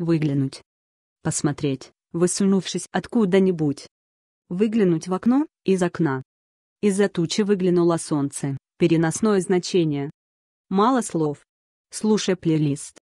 Выглянуть. Посмотреть, высунувшись откуда-нибудь. Выглянуть в окно, из окна. Из-за тучи выглянуло солнце, переносное значение. Мало слов. Слушай плейлист.